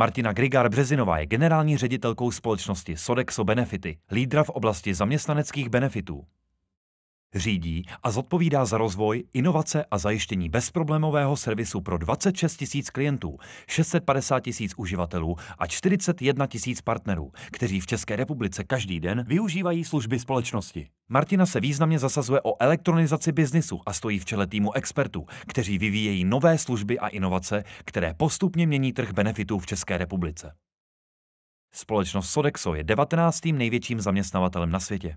Martina Grigar Březinová je generální ředitelkou společnosti Sodexo Benefity, lídra v oblasti zaměstnaneckých benefitů. Řídí a zodpovídá za rozvoj, inovace a zajištění bezproblémového servisu pro 26 tisíc klientů, 650 tisíc uživatelů a 41 tisíc partnerů, kteří v České republice každý den využívají služby společnosti. Martina se významně zasazuje o elektronizaci biznisu a stojí v čele týmu expertů, kteří vyvíjejí nové služby a inovace, které postupně mění trh benefitů v České republice. Společnost Sodexo je 19. největším zaměstnavatelem na světě.